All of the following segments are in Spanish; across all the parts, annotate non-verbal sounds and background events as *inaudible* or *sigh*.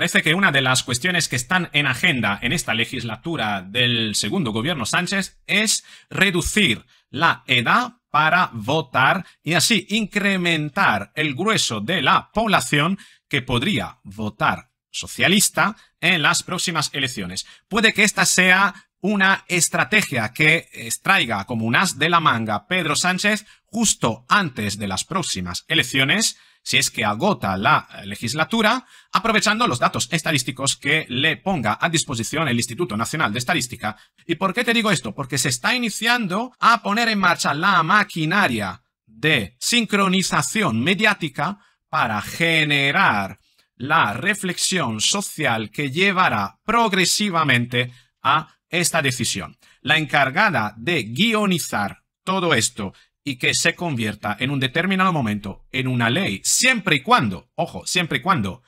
parece que una de las cuestiones que están en agenda en esta legislatura del segundo gobierno Sánchez es reducir la edad para votar y así incrementar el grueso de la población que podría votar socialista en las próximas elecciones. Puede que esta sea una estrategia que extraiga como un as de la manga Pedro Sánchez justo antes de las próximas elecciones si es que agota la legislatura, aprovechando los datos estadísticos que le ponga a disposición el Instituto Nacional de Estadística. ¿Y por qué te digo esto? Porque se está iniciando a poner en marcha la maquinaria de sincronización mediática para generar la reflexión social que llevará progresivamente a esta decisión. La encargada de guionizar todo esto y que se convierta en un determinado momento en una ley, siempre y cuando, ojo, siempre y cuando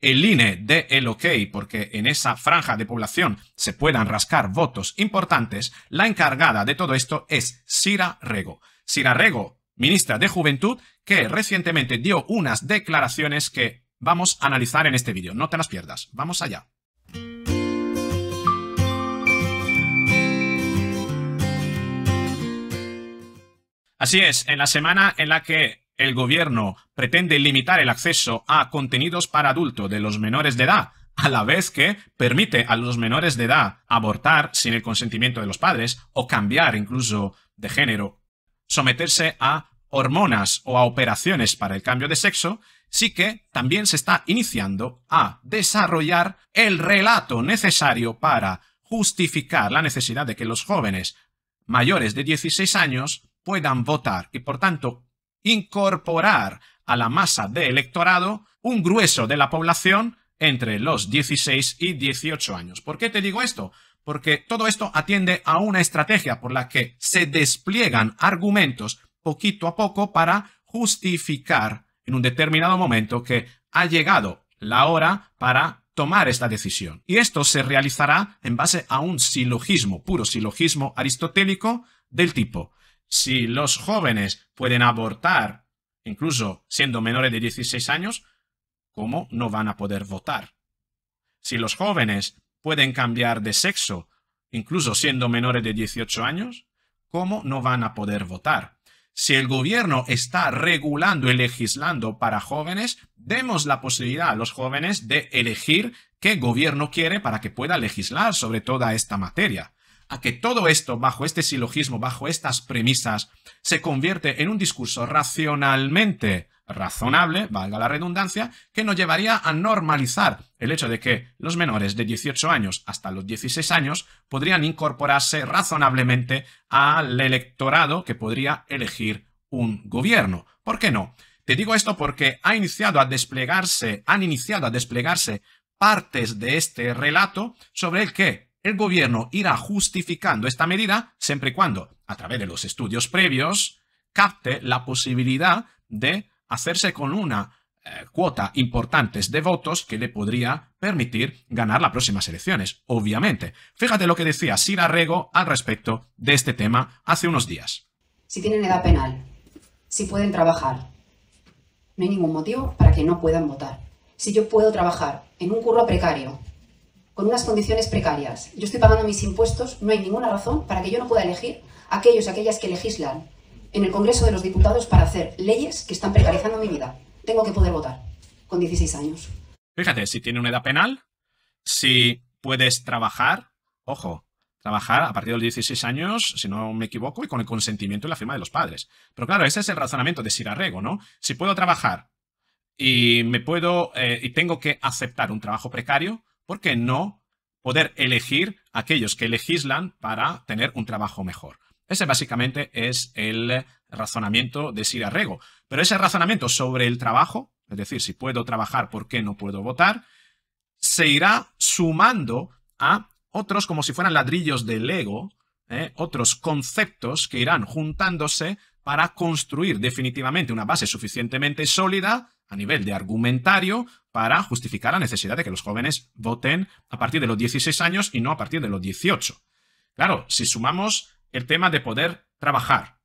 el INE dé el ok porque en esa franja de población se puedan rascar votos importantes, la encargada de todo esto es Sira Rego. Sira Rego, ministra de Juventud, que recientemente dio unas declaraciones que vamos a analizar en este vídeo. No te las pierdas. Vamos allá. Así es, en la semana en la que el gobierno pretende limitar el acceso a contenidos para adultos de los menores de edad, a la vez que permite a los menores de edad abortar sin el consentimiento de los padres o cambiar incluso de género, someterse a hormonas o a operaciones para el cambio de sexo, sí que también se está iniciando a desarrollar el relato necesario para justificar la necesidad de que los jóvenes mayores de 16 años puedan votar y por tanto incorporar a la masa de electorado un grueso de la población entre los 16 y 18 años. ¿Por qué te digo esto? Porque todo esto atiende a una estrategia por la que se despliegan argumentos poquito a poco para justificar en un determinado momento que ha llegado la hora para tomar esta decisión. Y esto se realizará en base a un silogismo, puro silogismo aristotélico del tipo si los jóvenes pueden abortar, incluso siendo menores de 16 años, ¿cómo no van a poder votar? Si los jóvenes pueden cambiar de sexo, incluso siendo menores de 18 años, ¿cómo no van a poder votar? Si el gobierno está regulando y legislando para jóvenes, demos la posibilidad a los jóvenes de elegir qué gobierno quiere para que pueda legislar sobre toda esta materia a que todo esto, bajo este silogismo, bajo estas premisas, se convierte en un discurso racionalmente razonable, valga la redundancia, que nos llevaría a normalizar el hecho de que los menores de 18 años hasta los 16 años podrían incorporarse razonablemente al electorado que podría elegir un gobierno. ¿Por qué no? Te digo esto porque ha iniciado a desplegarse, han iniciado a desplegarse partes de este relato sobre el que el gobierno irá justificando esta medida siempre y cuando, a través de los estudios previos, capte la posibilidad de hacerse con una eh, cuota importante de votos que le podría permitir ganar las próximas elecciones, obviamente. Fíjate lo que decía Sira Rego al respecto de este tema hace unos días. Si tienen edad penal, si pueden trabajar, no hay ningún motivo para que no puedan votar. Si yo puedo trabajar en un curro precario, con unas condiciones precarias. Yo estoy pagando mis impuestos, no hay ninguna razón para que yo no pueda elegir aquellos y aquellas que legislan en el Congreso de los Diputados para hacer leyes que están precarizando mi vida. Tengo que poder votar con 16 años. Fíjate, si tiene una edad penal, si puedes trabajar, ojo, trabajar a partir de los 16 años, si no me equivoco, y con el consentimiento y la firma de los padres. Pero claro, ese es el razonamiento de Sirarrego, ¿no? Si puedo trabajar y me puedo eh, y tengo que aceptar un trabajo precario, ¿por qué no poder elegir aquellos que legislan para tener un trabajo mejor? Ese básicamente es el razonamiento de Sira Rego. Pero ese razonamiento sobre el trabajo, es decir, si puedo trabajar, ¿por qué no puedo votar? Se irá sumando a otros como si fueran ladrillos de Lego, ¿eh? otros conceptos que irán juntándose para construir definitivamente una base suficientemente sólida a nivel de argumentario para justificar la necesidad de que los jóvenes voten a partir de los 16 años y no a partir de los 18. Claro, si sumamos el tema de poder trabajar,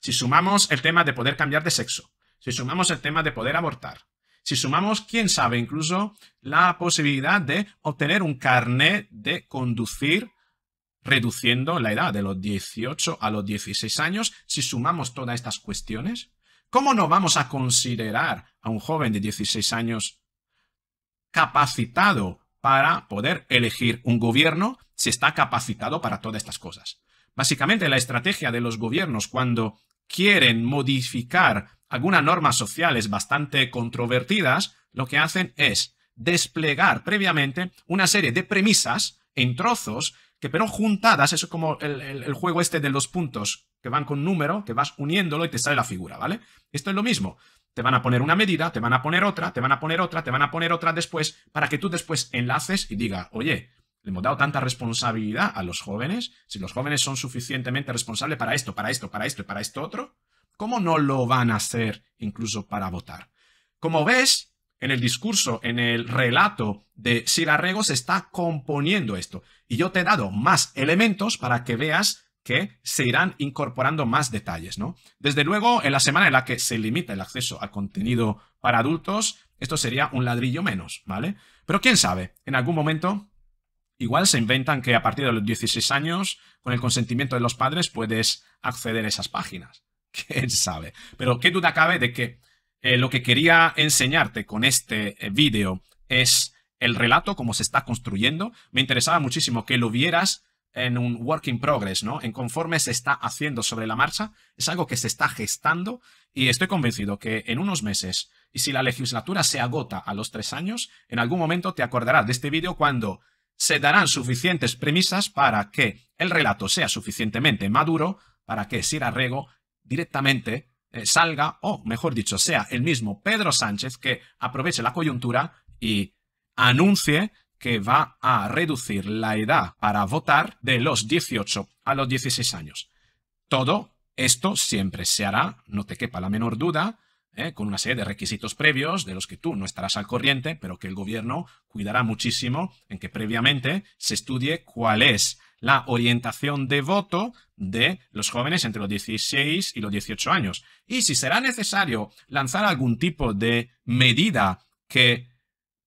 si sumamos el tema de poder cambiar de sexo, si sumamos el tema de poder abortar, si sumamos, quién sabe, incluso la posibilidad de obtener un carné de conducir reduciendo la edad de los 18 a los 16 años, si sumamos todas estas cuestiones, ¿cómo no vamos a considerar a un joven de 16 años capacitado para poder elegir un gobierno si está capacitado para todas estas cosas? Básicamente la estrategia de los gobiernos cuando quieren modificar algunas normas sociales bastante controvertidas, lo que hacen es desplegar previamente una serie de premisas en trozos que pero juntadas, eso es como el, juego este de los puntos que van con número, que vas uniéndolo y te sale la figura, ¿vale? Esto es lo mismo. Te van a poner una medida, te van a poner otra, te van a poner otra, te van a poner otra después, para que tú después enlaces y diga, oye, le hemos dado tanta responsabilidad a los jóvenes, si los jóvenes son suficientemente responsables para esto, para esto, para esto y para esto otro, ¿cómo no lo van a hacer incluso para votar? Como ves, en el discurso, en el relato de Arrego se está componiendo esto. Y yo te he dado más elementos para que veas que se irán incorporando más detalles, ¿no? Desde luego, en la semana en la que se limita el acceso al contenido para adultos, esto sería un ladrillo menos, ¿vale? Pero quién sabe, en algún momento igual se inventan que a partir de los 16 años, con el consentimiento de los padres, puedes acceder a esas páginas. *laughs* Quién sabe. Pero qué duda cabe de que eh, lo que quería enseñarte con este eh, video es el relato, cómo se está construyendo. Me interesaba muchísimo que lo vieras en un work in progress, ¿no? En conforme se está haciendo sobre la marcha, es algo que se está gestando y estoy convencido que en unos meses, y si la legislatura se agota a los tres años, en algún momento te acordarás de este vídeo cuando se darán suficientes premisas para que el relato sea suficientemente maduro para que Sir rego directamente eh, salga, o mejor dicho, sea el mismo Pedro Sánchez que aproveche la coyuntura y anuncie que va a reducir la edad para votar de los 18 a los 16 años. Todo esto siempre se hará, no te quepa la menor duda, ¿eh? con una serie de requisitos previos de los que tú no estarás al corriente, pero que el gobierno cuidará muchísimo en que previamente se estudie cuál es la orientación de voto de los jóvenes entre los 16 y los 18 años. Y si será necesario lanzar algún tipo de medida que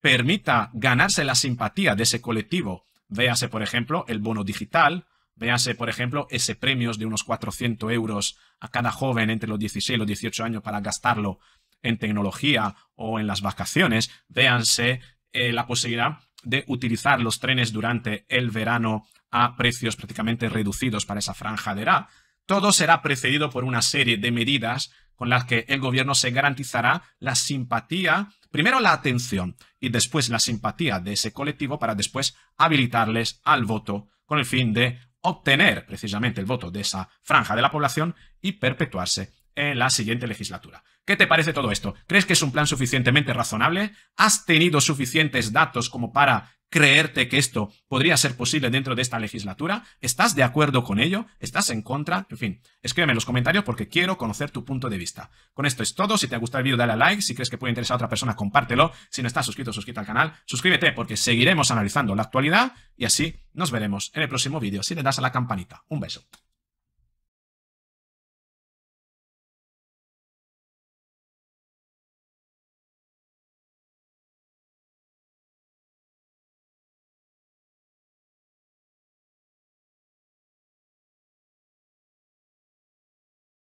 permita ganarse la simpatía de ese colectivo, véase por ejemplo el bono digital, véase por ejemplo ese premio de unos 400 euros a cada joven entre los 16 y los 18 años para gastarlo en tecnología o en las vacaciones, véanse eh, la posibilidad de utilizar los trenes durante el verano a precios prácticamente reducidos para esa franja de edad. Todo será precedido por una serie de medidas con las que el gobierno se garantizará la simpatía, primero la atención y después la simpatía de ese colectivo para después habilitarles al voto con el fin de obtener precisamente el voto de esa franja de la población y perpetuarse en la siguiente legislatura. ¿Qué te parece todo esto? ¿Crees que es un plan suficientemente razonable? ¿Has tenido suficientes datos como para creerte que esto podría ser posible dentro de esta legislatura? ¿Estás de acuerdo con ello? ¿Estás en contra? En fin, escríbeme en los comentarios porque quiero conocer tu punto de vista. Con esto es todo. Si te ha gustado el vídeo, dale a like. Si crees que puede interesar a otra persona, compártelo. Si no estás suscrito, suscríbete al canal. Suscríbete porque seguiremos analizando la actualidad y así nos veremos en el próximo vídeo si le das a la campanita. Un beso.